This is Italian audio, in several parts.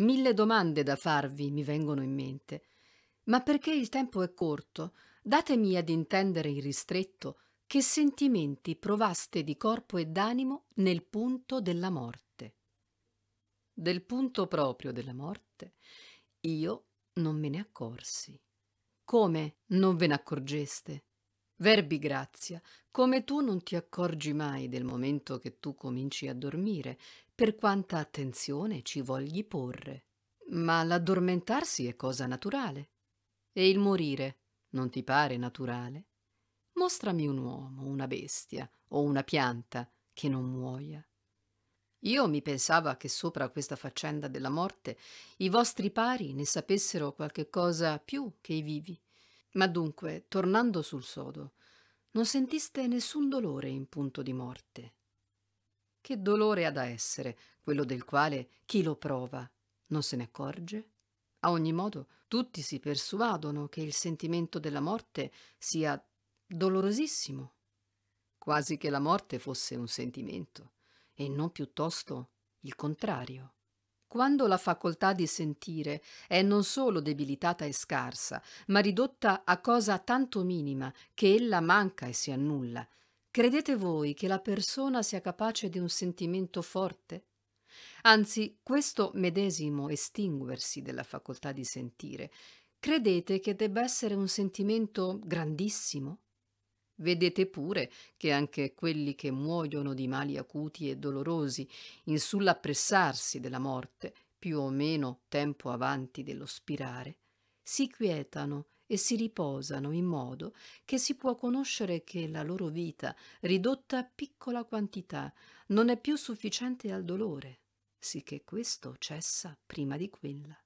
Mille domande da farvi mi vengono in mente, ma perché il tempo è corto, datemi ad intendere in ristretto che sentimenti provaste di corpo e d'animo nel punto della morte. Del punto proprio della morte io non me ne accorsi. Come non ve ne accorgeste? Verbi grazia, come tu non ti accorgi mai del momento che tu cominci a dormire, per quanta attenzione ci vogli porre. Ma l'addormentarsi è cosa naturale. E il morire non ti pare naturale? Mostrami un uomo, una bestia o una pianta che non muoia. Io mi pensava che sopra questa faccenda della morte i vostri pari ne sapessero qualche cosa più che i vivi ma dunque, tornando sul sodo, non sentiste nessun dolore in punto di morte. Che dolore ha da essere quello del quale chi lo prova non se ne accorge? A ogni modo, tutti si persuadono che il sentimento della morte sia dolorosissimo, quasi che la morte fosse un sentimento e non piuttosto il contrario. Quando la facoltà di sentire è non solo debilitata e scarsa, ma ridotta a cosa tanto minima che ella manca e si annulla, credete voi che la persona sia capace di un sentimento forte? Anzi, questo medesimo estinguersi della facoltà di sentire, credete che debba essere un sentimento grandissimo? Vedete pure che anche quelli che muoiono di mali acuti e dolorosi, in sull'appressarsi della morte, più o meno tempo avanti dello spirare, si quietano e si riposano in modo che si può conoscere che la loro vita, ridotta a piccola quantità, non è più sufficiente al dolore, sicché questo cessa prima di quella.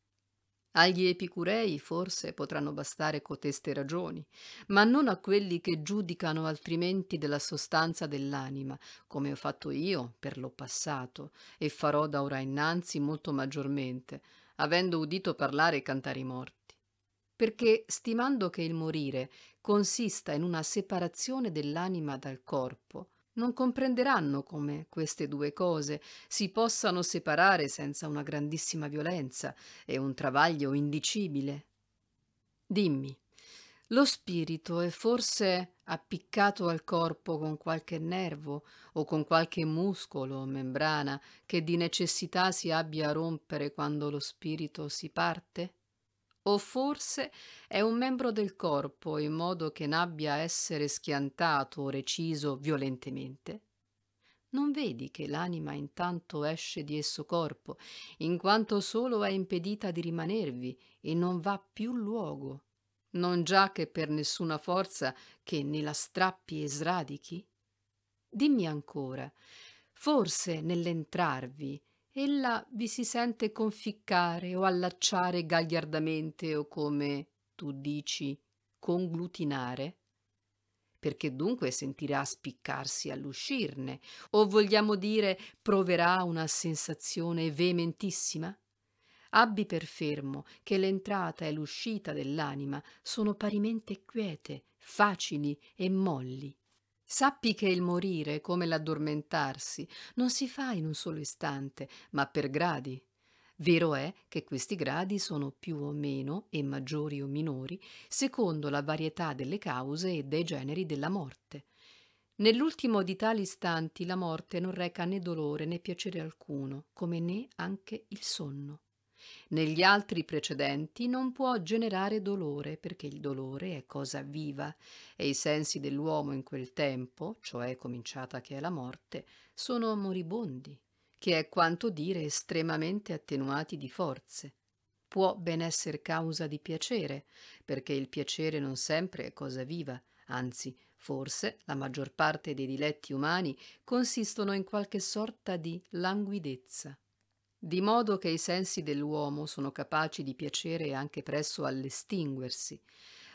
Agli epicurei forse potranno bastare coteste ragioni, ma non a quelli che giudicano altrimenti della sostanza dell'anima, come ho fatto io per lo passato, e farò da ora innanzi molto maggiormente, avendo udito parlare e cantare i morti. Perché, stimando che il morire consista in una separazione dell'anima dal corpo, non comprenderanno come queste due cose si possano separare senza una grandissima violenza e un travaglio indicibile. Dimmi, lo spirito è forse appiccato al corpo con qualche nervo o con qualche muscolo o membrana che di necessità si abbia a rompere quando lo spirito si parte? O forse è un membro del corpo in modo che n'abbia a essere schiantato o reciso violentemente? Non vedi che l'anima intanto esce di esso corpo, in quanto solo è impedita di rimanervi e non va più luogo, non già che per nessuna forza che ne la strappi e sradichi? Dimmi ancora, forse nell'entrarvi ella vi si sente conficcare o allacciare gagliardamente o come tu dici conglutinare? Perché dunque sentirà spiccarsi all'uscirne? O vogliamo dire proverà una sensazione veementissima? Abbi per fermo che l'entrata e l'uscita dell'anima sono parimente quiete, facili e molli Sappi che il morire, come l'addormentarsi, non si fa in un solo istante, ma per gradi. Vero è che questi gradi sono più o meno, e maggiori o minori, secondo la varietà delle cause e dei generi della morte. Nell'ultimo di tali istanti la morte non reca né dolore né piacere alcuno, come né anche il sonno. Negli altri precedenti non può generare dolore perché il dolore è cosa viva e i sensi dell'uomo in quel tempo, cioè cominciata che è la morte, sono moribondi, che è quanto dire estremamente attenuati di forze. Può ben essere causa di piacere, perché il piacere non sempre è cosa viva, anzi Forse la maggior parte dei diletti umani consistono in qualche sorta di languidezza di modo che i sensi dell'uomo sono capaci di piacere anche presso all'estinguersi,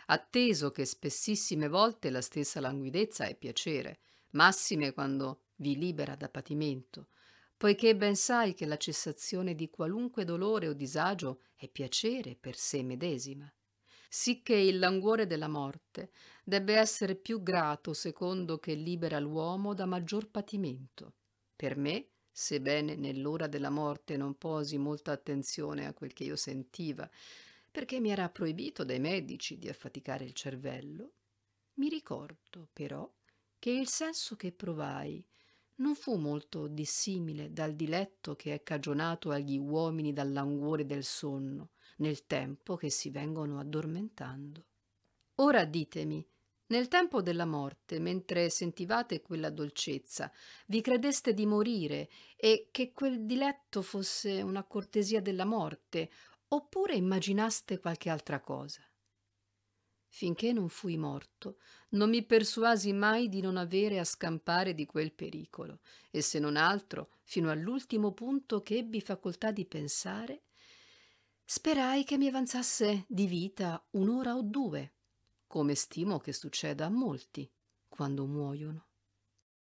atteso che spessissime volte la stessa languidezza è piacere, massime quando vi libera da patimento, poiché ben sai che la cessazione di qualunque dolore o disagio è piacere per sé medesima. Sicché il languore della morte debbe essere più grato secondo che libera l'uomo da maggior patimento. Per me sebbene nell'ora della morte non posi molta attenzione a quel che io sentiva, perché mi era proibito dai medici di affaticare il cervello, mi ricordo però che il senso che provai non fu molto dissimile dal diletto che è cagionato agli uomini dal languore del sonno, nel tempo che si vengono addormentando. Ora ditemi, nel tempo della morte, mentre sentivate quella dolcezza, vi credeste di morire e che quel diletto fosse una cortesia della morte, oppure immaginaste qualche altra cosa. Finché non fui morto, non mi persuasi mai di non avere a scampare di quel pericolo, e se non altro, fino all'ultimo punto che ebbi facoltà di pensare, sperai che mi avanzasse di vita un'ora o due come stimo che succeda a molti quando muoiono.